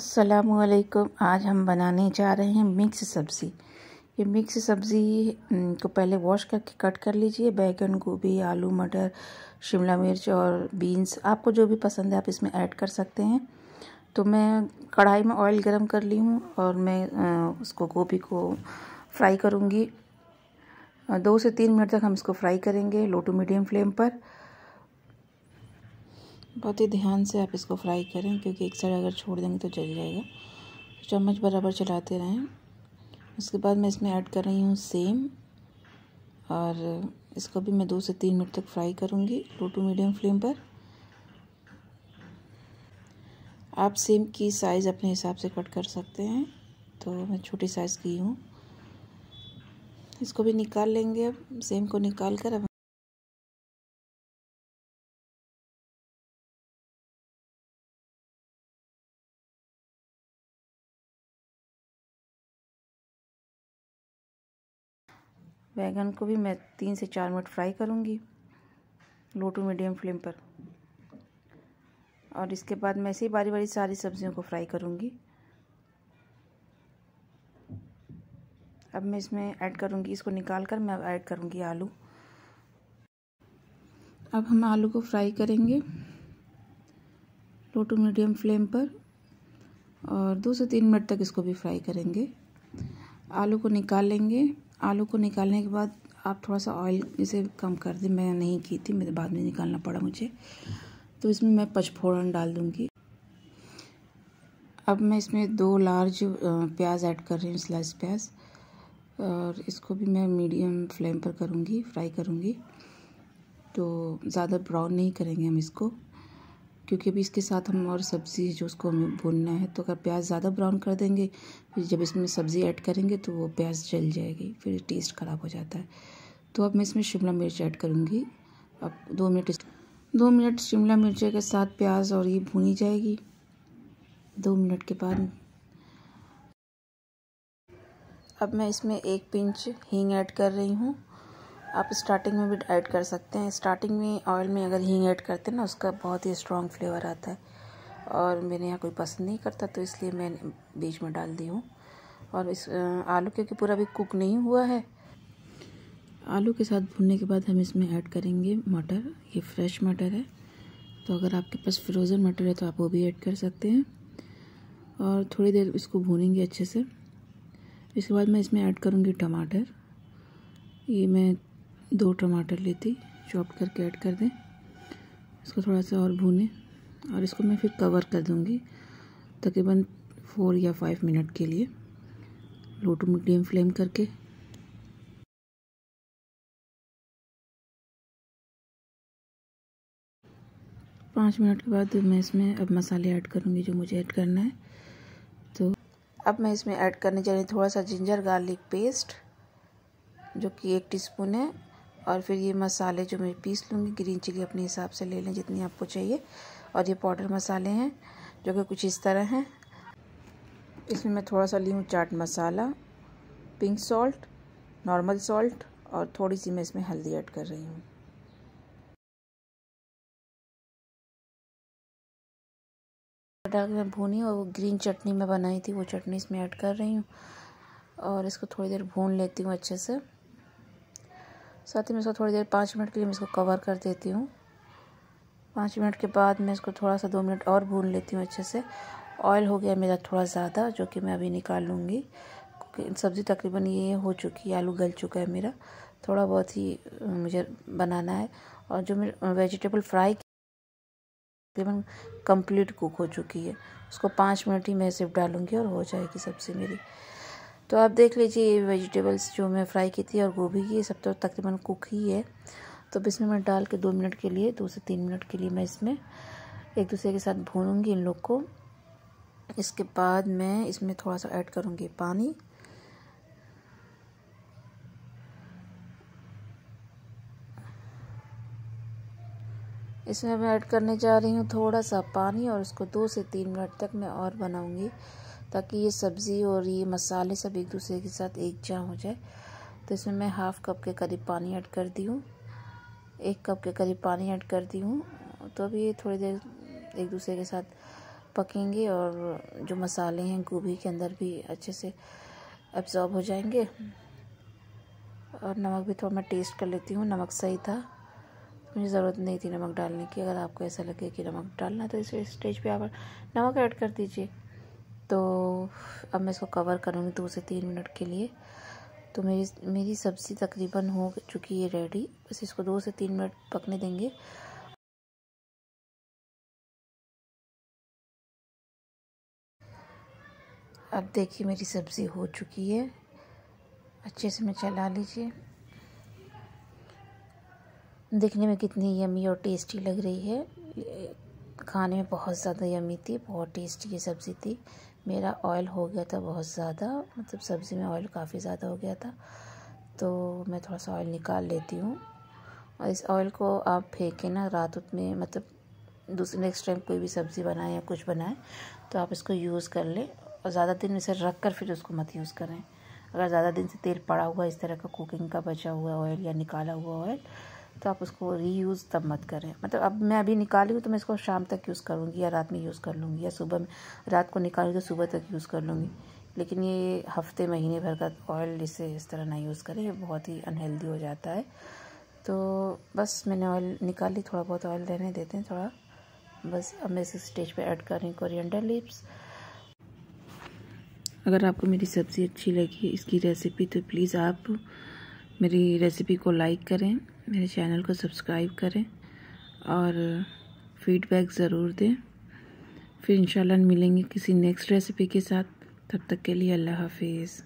असलकुम आज हम बनाने जा रहे हैं मिक्स सब्ज़ी ये मिक्स सब्ज़ी को पहले वॉश करके कट कर लीजिए बैगन गोभी आलू मटर शिमला मिर्च और बीन्स आपको जो भी पसंद है आप इसमें ऐड कर सकते हैं तो मैं कढ़ाई में ऑयल गरम कर ली हूँ और मैं उसको गोभी को फ्राई करूँगी दो से तीन मिनट तक हम इसको फ्राई करेंगे लो टू मीडियम फ्लेम पर बहुत ही ध्यान से आप इसको फ्राई करें क्योंकि एक साइड अगर छोड़ देंगे तो जल जाएगा चम्मच बराबर चलाते रहें उसके बाद मैं इसमें ऐड कर रही हूँ सेम और इसको भी मैं दो से तीन मिनट तक फ्राई करूँगी लो टू मीडियम फ्लेम पर आप सेम की साइज़ अपने हिसाब से कट कर सकते हैं तो मैं छोटी साइज़ की हूँ इसको भी निकाल लेंगे अब सेम को निकाल कर अब बैगन को भी मैं तीन से चार मिनट फ्राई करूँगी लो टू मीडियम फ्लेम पर और इसके बाद मैं ऐसे ही बारी बारी सारी सब्जियों को फ्राई करूँगी अब मैं इसमें ऐड करूँगी इसको निकाल कर मैं ऐड करूँगी आलू अब हम आलू को फ्राई करेंगे लो टू मीडियम फ्लेम पर और दो से तीन मिनट तक इसको भी फ्राई करेंगे आलू को निकाल लेंगे आलू को निकालने के बाद आप थोड़ा सा ऑयल इसे कम कर दें मैं नहीं की थी मेरे बाद में निकालना पड़ा मुझे तो इसमें मैं पचफोड़न डाल दूँगी अब मैं इसमें दो लार्ज प्याज ऐड कर रही हूँ स्लाइस प्याज और इसको भी मैं मीडियम फ्लेम पर करूँगी फ्राई करूँगी तो ज़्यादा ब्राउन नहीं करेंगे हम इसको क्योंकि अभी इसके साथ हम और सब्ज़ी जो उसको हमें भूनना है तो अगर प्याज ज़्यादा ब्राउन कर देंगे फिर जब इसमें सब्ज़ी ऐड करेंगे तो वो प्याज जल जाएगी फिर टेस्ट ख़राब हो जाता है तो अब मैं इसमें शिमला मिर्च ऐड करूँगी अब दो मिनट दो मिनट शिमला मिर्च के साथ प्याज और ये भूनी जाएगी दो मिनट के बाद अब मैं इसमें एक पिंच हींग ऐड कर रही हूँ आप स्टार्टिंग में भी ऐड कर सकते हैं स्टार्टिंग में ऑयल में अगर हींग ऐड करते हैं ना उसका बहुत ही स्ट्रॉन्ग फ्लेवर आता है और मेरे यहाँ कोई पसंद नहीं करता तो इसलिए मैं बीच में डाल दी हूँ और इस आलू क्योंकि पूरा भी कुक नहीं हुआ है आलू के साथ भूनने के बाद हम इसमें ऐड करेंगे मटर ये फ्रेश मटर है तो अगर आपके पास फ्रोज़न मटर है तो आप वो भी ऐड कर सकते हैं और थोड़ी देर इसको भूनेंगे अच्छे से इसके बाद मैं इसमें ऐड करूँगी टमाटर ये मैं दो टमाटर ली थी चॉप करके ऐड कर दें इसको थोड़ा सा और भूनें और इसको मैं फिर कवर कर दूँगी तकरीबन फोर या फाइव मिनट के लिए लो टू मीडियम फ्लेम करके पाँच मिनट के बाद मैं इसमें अब मसाले ऐड करूँगी जो मुझे ऐड करना है तो अब मैं इसमें ऐड करने जा रही थोड़ा सा जिंजर गार्लिक पेस्ट जो कि एक टीस्पून है और फिर ये मसाले जो मैं पीस लूँगी ग्रीन चिली अपने हिसाब से ले लें जितनी आपको चाहिए और ये पाउडर मसाले हैं जो कि कुछ इस तरह हैं इसमें मैं थोड़ा सा ली हूँ चाट मसाला पिंक सॉल्ट नॉर्मल सॉल्ट और थोड़ी सी मैं इसमें हल्दी ऐड कर रही हूँ डाल मैं भूनी और वो ग्रीन चटनी मैं बनाई थी वो चटनी इसमें ऐड कर रही हूँ और इसको थोड़ी देर भून लेती हूँ अच्छे से साथ ही मैं इसको थोड़ी देर पाँच मिनट के लिए मैं इसको कवर कर देती हूँ पाँच मिनट के बाद मैं इसको थोड़ा सा दो मिनट और भून लेती हूँ अच्छे से ऑयल हो गया मेरा थोड़ा ज़्यादा जो कि मैं अभी निकाल लूँगी सब्ज़ी तकरीबन ये हो चुकी है आलू गल चुका है मेरा थोड़ा बहुत ही मुझे बनाना है और जो मेरे वेजिटेबल फ्राई तकरीबन कंप्लीट कुक हो चुकी है उसको पाँच मिनट ही मैं सिर्फ डालूँगी और हो जाएगी सब्ज़ी मेरी तो आप देख लीजिए ये वेजिटेबल्स जो मैं फ्राई की थी और गोभी की सब तो तकरीबन कुक ही है तो अब इसमें मैं डाल के दो मिनट के लिए दो से तीन मिनट के लिए मैं इसमें एक दूसरे के साथ भूनूंगी इन लोग को इसके बाद मैं इसमें थोड़ा सा ऐड करूँगी पानी इसमें मैं ऐड करने जा रही हूँ थोड़ा सा पानी और इसको दो से तीन मिनट तक मैं और बनाऊँगी ताकि ये सब्ज़ी और ये मसाले सब एक दूसरे के साथ एक जहाँ हो जाए तो इसमें मैं हाफ़ कप के करीब पानी ऐड कर दी हूँ एक कप के करीब पानी ऐड कर दी हूँ तो अभी ये थोड़ी देर एक दूसरे के साथ पकेंगे और जो मसाले हैं गोभी के अंदर भी अच्छे से एब्ज़ॉर्ब हो जाएंगे और नमक भी थोड़ा मैं टेस्ट कर लेती हूँ नमक सही था मुझे ज़रूरत नहीं थी नमक डालने की अगर आपको ऐसा लगे कि नमक डालना तो इस स्टेज पे आप नमक ऐड कर दीजिए तो अब मैं इसको कवर करूँगी दो से तीन मिनट के लिए तो मेरी मेरी सब्ज़ी तकरीबन हो चुकी है रेडी बस इसको दो से तीन मिनट पकने देंगे अब देखिए मेरी सब्ज़ी हो चुकी है अच्छे से मैं चला लीजिए देखने में कितनी यमी और टेस्टी लग रही है खाने में बहुत ज़्यादा यमी थी बहुत टेस्टी ये सब्ज़ी थी मेरा ऑयल हो गया था बहुत ज़्यादा मतलब सब्ज़ी में ऑयल काफ़ी ज़्यादा हो गया था तो मैं थोड़ा सा ऑयल निकाल लेती हूँ और इस ऑयल को आप फेंके ना रात उत में मतलब दूसरे नेक्स्ट टाइम कोई भी सब्ज़ी बनाए या कुछ बनाए तो आप इसको यूज़ कर लें और ज़्यादा दिन इसे रख कर फिर उसको मत यूज़ करें अगर ज़्यादा दिन से तेल पड़ा हुआ इस तरह का कुकिंग का बचा हुआ ऑयल या निकाला हुआ ऑयल तो आप उसको रीयूज़ तब मत करें मतलब अब मैं अभी निकाली हूँ तो मैं इसको शाम तक यूज़ करूँगी या रात में यूज़ कर लूँगी या सुबह में रात को निकाली तो सुबह तक यूज़ कर लूँगी लेकिन ये हफ्ते महीने भर का ऑयल इसे इस तरह ना यूज़ करें ये बहुत ही अनहेल्दी हो जाता है तो बस मैंने ऑयल निकाली थोड़ा बहुत ऑयल रहने देते हैं थोड़ा बस अब मैं इस स्टेज पे ऐड कर रही हूँ कोरिएंडर लिप्स अगर आपको मेरी सब्ज़ी अच्छी लगी इसकी रेसिपी तो प्लीज़ आप मेरी रेसिपी को लाइक करें मेरे चैनल को सब्सक्राइब करें और फीडबैक ज़रूर दें फिर इंशाल्लाह मिलेंगे किसी नेक्स्ट रेसिपी के साथ तब तक के लिए अल्लाह हाफिज़